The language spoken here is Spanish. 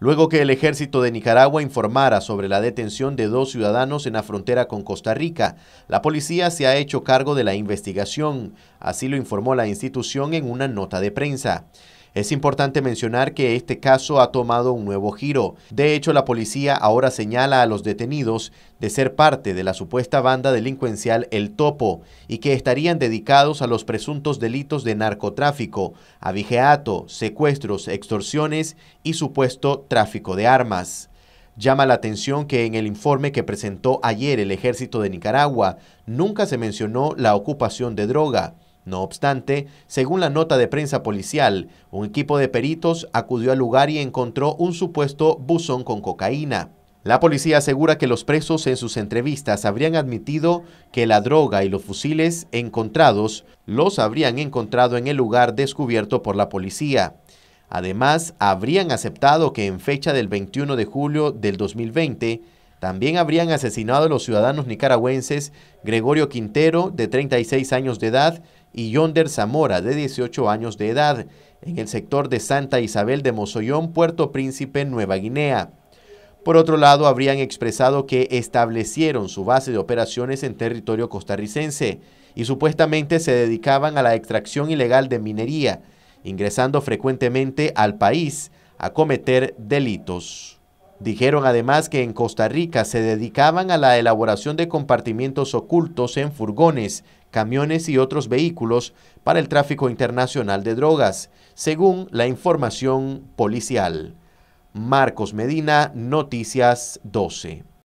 luego que el ejército de Nicaragua informara sobre la detención de dos ciudadanos en la frontera con Costa Rica. La policía se ha hecho cargo de la investigación, así lo informó la institución en una nota de prensa. Es importante mencionar que este caso ha tomado un nuevo giro. De hecho, la policía ahora señala a los detenidos de ser parte de la supuesta banda delincuencial El Topo y que estarían dedicados a los presuntos delitos de narcotráfico, avigeato, secuestros, extorsiones y supuesto tráfico de armas. Llama la atención que en el informe que presentó ayer el ejército de Nicaragua nunca se mencionó la ocupación de droga. No obstante, según la nota de prensa policial, un equipo de peritos acudió al lugar y encontró un supuesto buzón con cocaína. La policía asegura que los presos en sus entrevistas habrían admitido que la droga y los fusiles encontrados los habrían encontrado en el lugar descubierto por la policía. Además, habrían aceptado que en fecha del 21 de julio del 2020 también habrían asesinado a los ciudadanos nicaragüenses Gregorio Quintero, de 36 años de edad, y Yonder Zamora, de 18 años de edad, en el sector de Santa Isabel de Mozoyón, Puerto Príncipe, Nueva Guinea. Por otro lado, habrían expresado que establecieron su base de operaciones en territorio costarricense y supuestamente se dedicaban a la extracción ilegal de minería, ingresando frecuentemente al país a cometer delitos. Dijeron además que en Costa Rica se dedicaban a la elaboración de compartimientos ocultos en furgones, camiones y otros vehículos para el tráfico internacional de drogas, según la información policial. Marcos Medina, Noticias 12.